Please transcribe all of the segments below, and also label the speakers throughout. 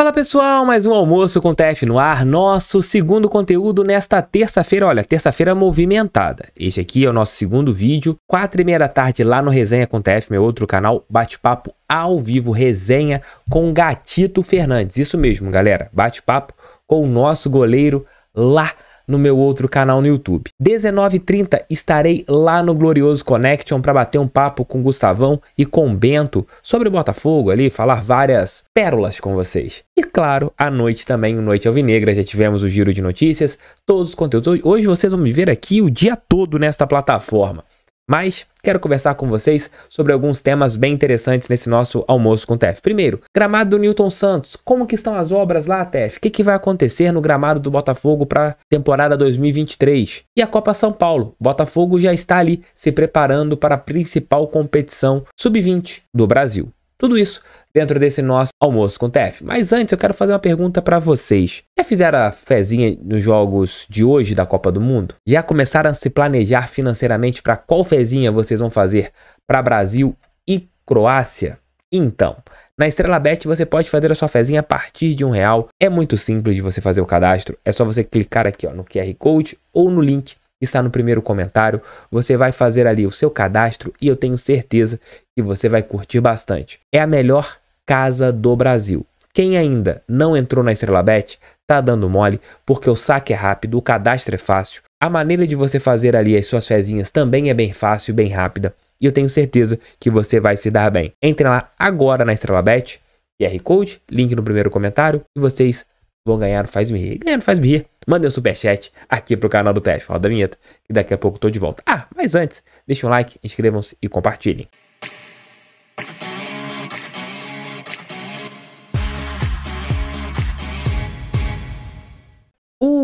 Speaker 1: Fala pessoal, mais um almoço com TF no ar, nosso segundo conteúdo nesta terça-feira, olha, terça-feira movimentada. Este aqui é o nosso segundo vídeo, quatro e meia da tarde lá no Resenha com TF, meu outro canal, bate-papo ao vivo, resenha com Gatito Fernandes, isso mesmo galera, bate-papo com o nosso goleiro lá no meu outro canal no YouTube. 19h30 estarei lá no Glorioso Connection para bater um papo com o Gustavão e com o Bento sobre o Botafogo ali, falar várias pérolas com vocês. E claro, à noite também, Noite Alvinegra, já tivemos o giro de notícias, todos os conteúdos. Hoje vocês vão me ver aqui o dia todo nesta plataforma. Mas quero conversar com vocês sobre alguns temas bem interessantes nesse nosso almoço com o TEF. Primeiro, gramado do Newton Santos. Como que estão as obras lá, TEF? O que, que vai acontecer no gramado do Botafogo para a temporada 2023? E a Copa São Paulo. Botafogo já está ali se preparando para a principal competição sub-20 do Brasil. Tudo isso dentro desse nosso almoço com o TF. Mas antes eu quero fazer uma pergunta para vocês. Já fizeram a fezinha nos jogos de hoje da Copa do Mundo? Já começaram a se planejar financeiramente para qual fezinha vocês vão fazer para Brasil e Croácia? Então, na Estrela Bet você pode fazer a sua fezinha a partir de um real. É muito simples de você fazer o cadastro. É só você clicar aqui ó, no QR Code ou no link está no primeiro comentário. Você vai fazer ali o seu cadastro e eu tenho certeza que você vai curtir bastante. É a melhor casa do Brasil. Quem ainda não entrou na Estrela Bet, tá dando mole, porque o saque é rápido, o cadastro é fácil, a maneira de você fazer ali as suas fezinhas também é bem fácil, bem rápida, e eu tenho certeza que você vai se dar bem. Entre lá agora na Estrela Bet, QR Code, link no primeiro comentário, e vocês Vão ganhar no Faz Me Rir. Ganhar Faz Me Rir. Mandem um superchat aqui pro canal do TF. Roda a vinheta. E daqui a pouco tô de volta. Ah, mas antes, deixem um like, inscrevam-se e compartilhem.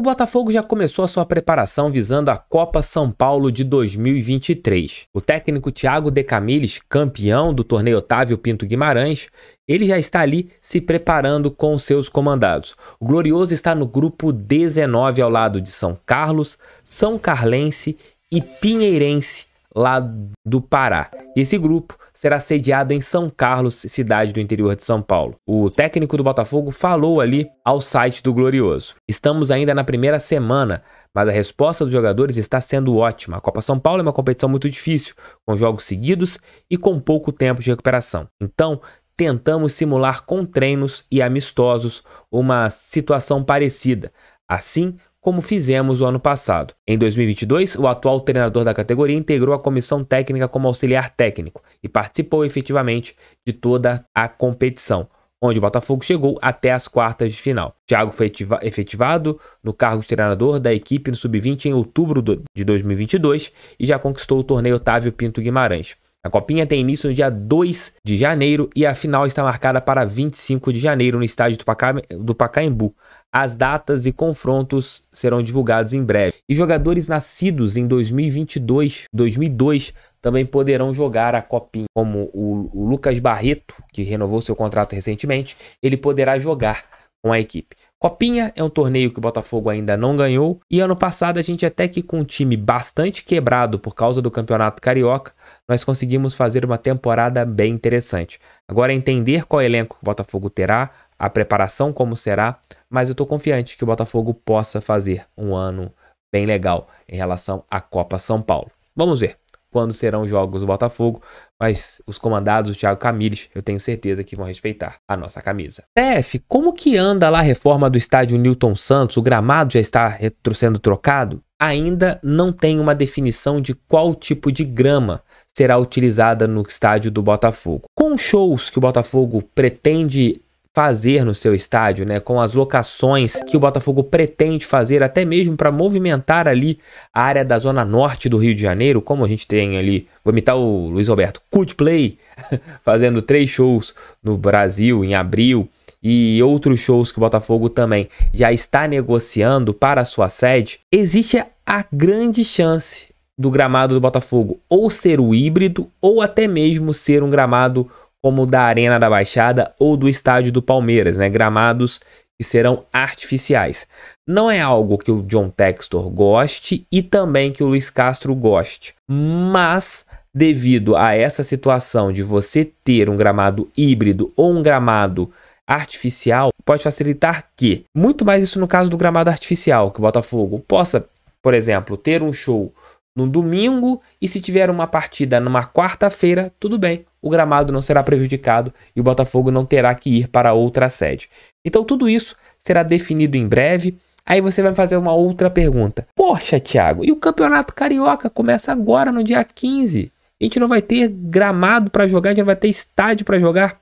Speaker 1: Botafogo já começou a sua preparação visando a Copa São Paulo de 2023. O técnico Thiago Camilles, campeão do torneio Otávio Pinto Guimarães, ele já está ali se preparando com seus comandados. O Glorioso está no grupo 19 ao lado de São Carlos, São Carlense e Pinheirense lá do Pará. Esse grupo será sediado em São Carlos, cidade do interior de São Paulo. O técnico do Botafogo falou ali ao site do Glorioso. Estamos ainda na primeira semana, mas a resposta dos jogadores está sendo ótima. A Copa São Paulo é uma competição muito difícil, com jogos seguidos e com pouco tempo de recuperação. Então, tentamos simular com treinos e amistosos uma situação parecida. Assim, como fizemos o ano passado. Em 2022, o atual treinador da categoria integrou a comissão técnica como auxiliar técnico e participou efetivamente de toda a competição, onde o Botafogo chegou até as quartas de final. Thiago foi efetivado no cargo de treinador da equipe no Sub-20 em outubro de 2022 e já conquistou o torneio Otávio Pinto Guimarães. A copinha tem início no dia 2 de janeiro e a final está marcada para 25 de janeiro no estádio do, Paca... do Pacaembu. As datas e confrontos serão divulgados em breve. E jogadores nascidos em 2022, 2002 também poderão jogar a copinha, como o, o Lucas Barreto, que renovou seu contrato recentemente, ele poderá jogar com a equipe. Copinha é um torneio que o Botafogo ainda não ganhou e ano passado a gente até que com um time bastante quebrado por causa do Campeonato Carioca, nós conseguimos fazer uma temporada bem interessante. Agora é entender qual elenco o Botafogo terá, a preparação como será, mas eu estou confiante que o Botafogo possa fazer um ano bem legal em relação à Copa São Paulo. Vamos ver quando serão jogos do Botafogo, mas os comandados o Thiago Camires, eu tenho certeza que vão respeitar a nossa camisa. TF, como que anda lá a reforma do estádio Newton Santos? O gramado já está sendo trocado? Ainda não tem uma definição de qual tipo de grama será utilizada no estádio do Botafogo. Com shows que o Botafogo pretende fazer no seu estádio, né, com as locações que o Botafogo pretende fazer até mesmo para movimentar ali a área da zona norte do Rio de Janeiro, como a gente tem ali, vou imitar o Luiz Alberto, Cut Play, fazendo três shows no Brasil em abril e outros shows que o Botafogo também já está negociando para a sua sede, existe a grande chance do gramado do Botafogo ou ser o híbrido ou até mesmo ser um gramado como da Arena da Baixada ou do estádio do Palmeiras, né? Gramados que serão artificiais. Não é algo que o John Textor goste e também que o Luiz Castro goste, mas devido a essa situação de você ter um gramado híbrido ou um gramado artificial, pode facilitar que, muito mais isso no caso do gramado artificial, que o Botafogo possa, por exemplo, ter um show no domingo e se tiver uma partida numa quarta-feira, tudo bem o gramado não será prejudicado e o Botafogo não terá que ir para outra sede. Então tudo isso será definido em breve. Aí você vai fazer uma outra pergunta. Poxa, Thiago, e o Campeonato Carioca começa agora no dia 15? A gente não vai ter gramado para jogar, a gente não vai ter estádio para jogar.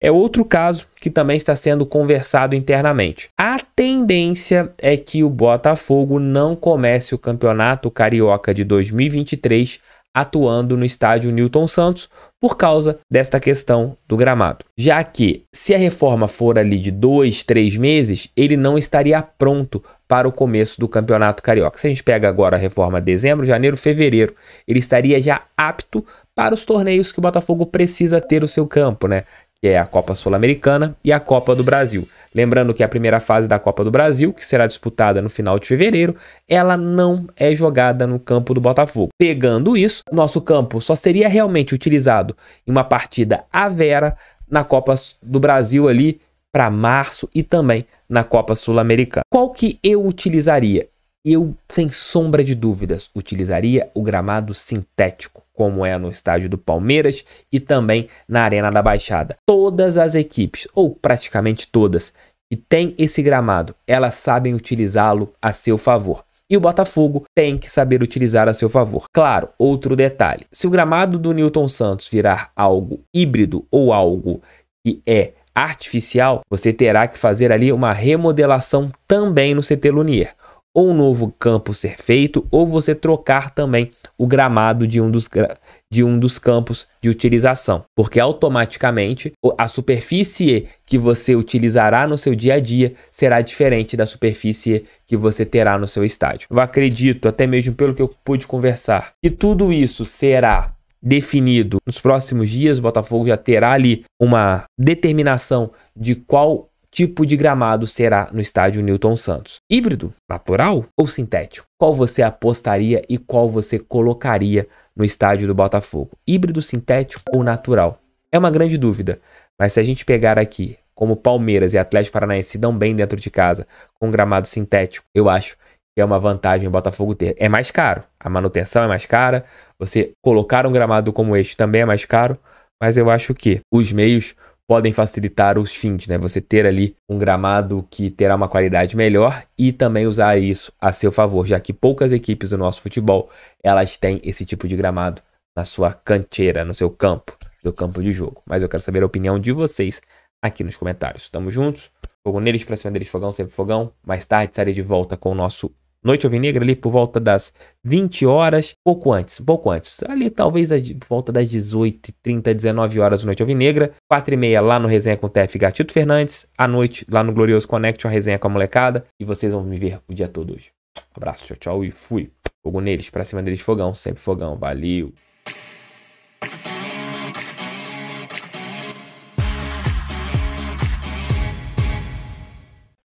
Speaker 1: É outro caso que também está sendo conversado internamente. A tendência é que o Botafogo não comece o Campeonato Carioca de 2023 atuando no estádio Newton Santos por causa desta questão do gramado. Já que, se a reforma for ali de dois, três meses, ele não estaria pronto para o começo do Campeonato Carioca. Se a gente pega agora a reforma dezembro, janeiro, fevereiro, ele estaria já apto para os torneios que o Botafogo precisa ter o seu campo, né? que é a Copa Sul-Americana e a Copa do Brasil. Lembrando que a primeira fase da Copa do Brasil, que será disputada no final de fevereiro, ela não é jogada no campo do Botafogo. Pegando isso, nosso campo só seria realmente utilizado em uma partida à vera na Copa do Brasil ali para março e também na Copa Sul-Americana. Qual que eu utilizaria? Eu, sem sombra de dúvidas, utilizaria o gramado sintético, como é no estádio do Palmeiras e também na Arena da Baixada. Todas as equipes, ou praticamente todas, que têm esse gramado, elas sabem utilizá-lo a seu favor e o Botafogo tem que saber utilizar a seu favor. Claro, outro detalhe: se o gramado do Newton Santos virar algo híbrido ou algo que é artificial, você terá que fazer ali uma remodelação também no CT Lunier ou um novo campo ser feito, ou você trocar também o gramado de um dos, de um dos campos de utilização, porque automaticamente a superfície que você utilizará no seu dia a dia será diferente da superfície que você terá no seu estádio. Eu acredito, até mesmo pelo que eu pude conversar, que tudo isso será definido nos próximos dias. O Botafogo já terá ali uma determinação de qual tipo de gramado será no estádio Newton Santos? Híbrido, natural ou sintético? Qual você apostaria e qual você colocaria no estádio do Botafogo? Híbrido, sintético ou natural? É uma grande dúvida, mas se a gente pegar aqui como Palmeiras e Atlético Paranaense se dão bem dentro de casa com gramado sintético, eu acho que é uma vantagem o Botafogo ter. É mais caro, a manutenção é mais cara, você colocar um gramado como este também é mais caro, mas eu acho que os meios podem facilitar os fins, né? Você ter ali um gramado que terá uma qualidade melhor e também usar isso a seu favor, já que poucas equipes do nosso futebol, elas têm esse tipo de gramado na sua canteira, no seu campo, no campo de jogo. Mas eu quero saber a opinião de vocês aqui nos comentários. Tamo juntos. Fogo neles, pra cima deles, fogão, sempre fogão. Mais tarde sairei de volta com o nosso Noite Alvinegra ali por volta das 20 horas, pouco antes, pouco antes. Ali talvez por volta das 18h30, 19 horas Noite Alvinegra. 4 e meia lá no Resenha com o TF Gatito Fernandes. À noite lá no Glorioso Connect, uma resenha com a molecada. E vocês vão me ver o dia todo hoje. Abraço, tchau, tchau e fui. Fogo neles, pra cima deles, fogão, sempre fogão. Valeu!